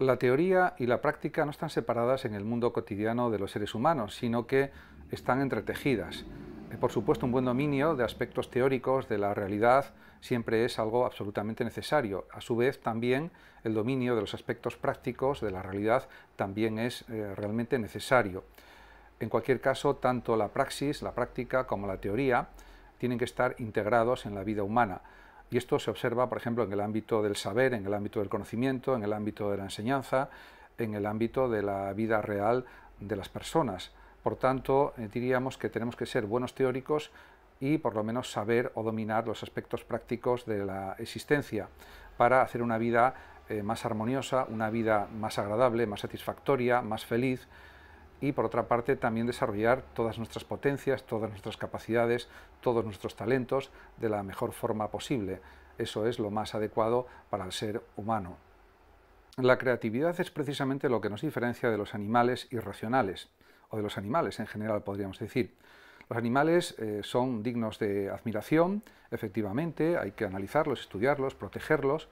La teoría y la práctica no están separadas en el mundo cotidiano de los seres humanos, sino que están entretejidas. Eh, por supuesto, un buen dominio de aspectos teóricos de la realidad siempre es algo absolutamente necesario. A su vez, también el dominio de los aspectos prácticos de la realidad también es eh, realmente necesario. En cualquier caso, tanto la praxis, la práctica, como la teoría tienen que estar integrados en la vida humana. Y esto se observa, por ejemplo, en el ámbito del saber, en el ámbito del conocimiento, en el ámbito de la enseñanza, en el ámbito de la vida real de las personas. Por tanto, eh, diríamos que tenemos que ser buenos teóricos y por lo menos saber o dominar los aspectos prácticos de la existencia para hacer una vida eh, más armoniosa, una vida más agradable, más satisfactoria, más feliz, y por otra parte también desarrollar todas nuestras potencias, todas nuestras capacidades, todos nuestros talentos de la mejor forma posible. Eso es lo más adecuado para el ser humano. La creatividad es precisamente lo que nos diferencia de los animales irracionales, o de los animales en general podríamos decir. Los animales eh, son dignos de admiración, efectivamente, hay que analizarlos, estudiarlos, protegerlos,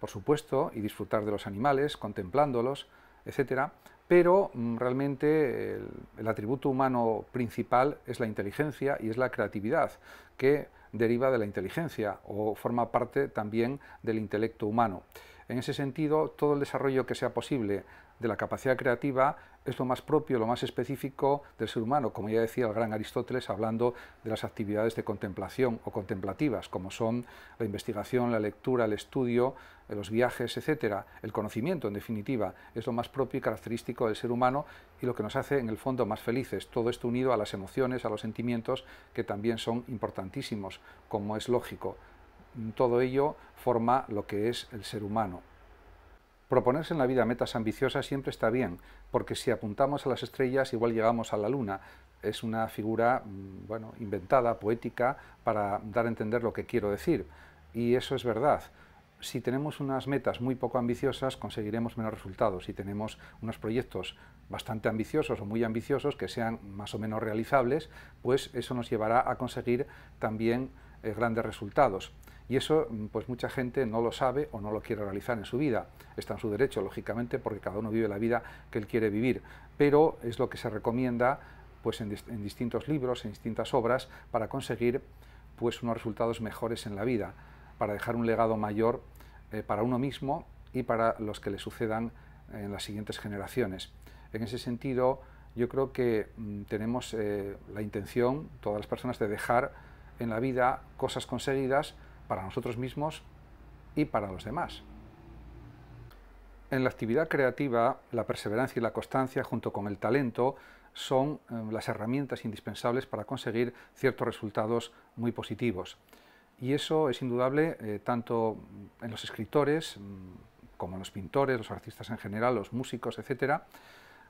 por supuesto, y disfrutar de los animales, contemplándolos, etc pero mm, realmente el, atributo humano principal es la inteligencia y es la creatividad, que deriva de la inteligencia o forma parte también del intelecto humano. En ese sentido, todo el desarrollo que sea posible de la capacidad creativa es lo más propio, lo más específico del ser humano, como ya decía el gran Aristóteles hablando de las actividades de contemplación o contemplativas, como son la investigación, la lectura, el estudio, los viajes, etcétera, el conocimiento en definitiva, es lo más propio y característico del ser humano y lo que nos hace en el fondo más felices, todo esto unido a las emociones, a los sentimientos que también son importantísimos, como es lógico todo ello forma lo que es el ser humano. Proponerse en la vida metas ambiciosas siempre está bien, porque si apuntamos a las estrellas igual llegamos a la luna. Es una figura mm, inventada, poética, para dar a entender lo que quiero decir. Y eso es verdad. Si tenemos unas metas muy poco ambiciosas, conseguiremos menos resultados. Si tenemos unos proyectos bastante ambiciosos o muy ambiciosos que sean más o menos realizables, pues eso nos llevará a conseguir también eh, grandes resultados. Y eso, mm, pues mucha gente no lo sabe o no lo quiere realizar en su vida. Está en su derecho, lógicamente, porque cada uno vive la vida que él quiere vivir. Pero es lo que se recomienda pues, en, distintos libros, en distintas obras, para conseguir pues, unos resultados mejores en la vida, para dejar un legado mayor eh, para uno mismo y para los que le sucedan en las siguientes generaciones. En ese sentido, yo creo que mm, tenemos eh, la intención, todas las personas, de dejar en la vida cosas conseguidas para nosotros mismos y para los demás. En la actividad creativa, la perseverancia y la constancia, junto con el talento, son eh, las herramientas indispensables para conseguir ciertos resultados muy positivos. Y eso es indudable eh, tanto en los escritores mm, como en los pintores, los artistas en general, los músicos, etcétera,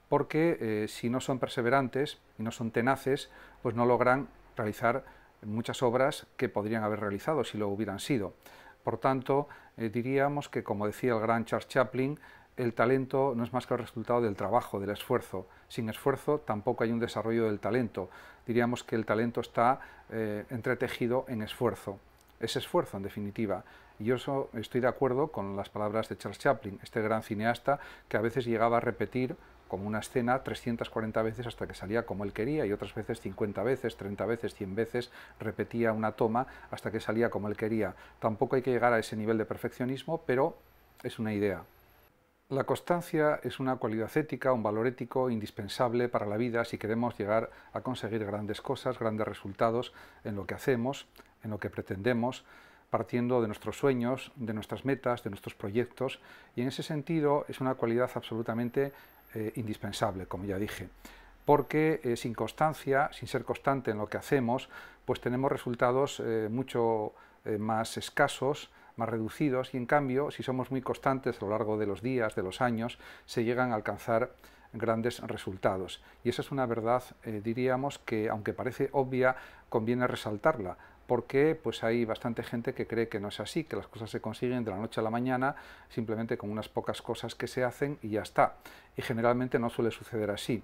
porque eh, si no son perseverantes y no son tenaces, pues no logran realizar muchas obras que podrían haber realizado si lo hubieran sido. Por tanto, eh, diríamos que, como decía el gran Charles Chaplin, el talento no es más que el resultado del trabajo, del esfuerzo. Sin esfuerzo tampoco hay un desarrollo del talento. Diríamos que el talento está eh, entretejido en esfuerzo. Es esfuerzo, en definitiva yo estoy de acuerdo con las palabras de Charles Chaplin, este gran cineasta que a veces llegaba a repetir como una escena 340 veces hasta que salía como él quería y otras veces 50 veces, 30 veces, 100 veces repetía una toma hasta que salía como él quería. Tampoco hay que llegar a ese nivel de perfeccionismo, pero es una idea. La constancia es una cualidad ética, un valor ético indispensable para la vida si queremos llegar a conseguir grandes cosas, grandes resultados en lo que hacemos, en lo que pretendemos partiendo de nuestros sueños, de nuestras metas, de nuestros proyectos, y en ese sentido es una cualidad absolutamente eh, indispensable, como ya dije, porque eh, sin constancia, sin ser constante en lo que hacemos, pues tenemos resultados eh, mucho más escasos, más reducidos, y en cambio, si somos muy constantes a lo largo de los días, de los años, se llegan a alcanzar grandes resultados. Y esa es una verdad, diríamos, que aunque parece obvia, conviene resaltarla, porque pues hay bastante gente que cree que no es así, que las cosas se consiguen de la noche a la mañana simplemente con unas pocas cosas que se hacen y ya está. Y generalmente no suele suceder así.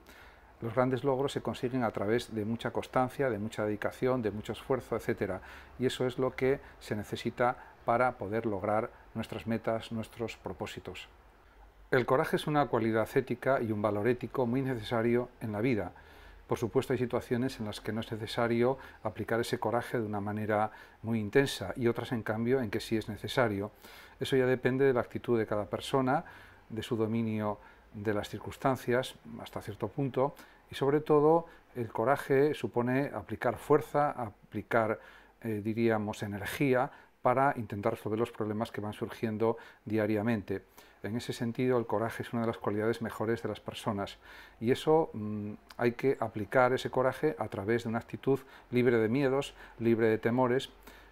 Los grandes logros se consiguen a través de mucha constancia, de mucha dedicación, de mucho esfuerzo, etcétera. Y eso es lo que se necesita para poder lograr nuestras metas, nuestros propósitos. El coraje es una cualidad ética y un valor ético muy necesario en la vida por supuesto, hay situaciones en las que no es necesario aplicar ese coraje de una manera muy intensa y otras, en cambio, en que sí es necesario. Eso ya depende de la actitud de cada persona, de su dominio de las circunstancias hasta cierto punto y sobre todo el coraje supone aplicar fuerza, aplicar, eh, diríamos, energía para intentar resolver los problemas que van surgiendo diariamente. En ese sentido, el coraje es una de las cualidades mejores de las personas y eso mm, hay que aplicar ese coraje a través de una actitud libre de miedos, libre de temores,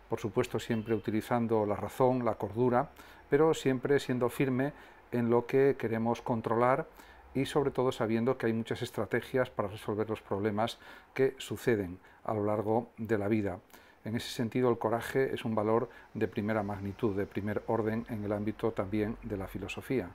por supuesto siempre utilizando la razón, la cordura, pero siempre siendo firme en lo que queremos controlar y sobre todo sabiendo que hay muchas estrategias para resolver los problemas que suceden a lo largo de la vida. En ese sentido, el coraje es un valor de primera magnitud, de primer orden en el ámbito también de la filosofía.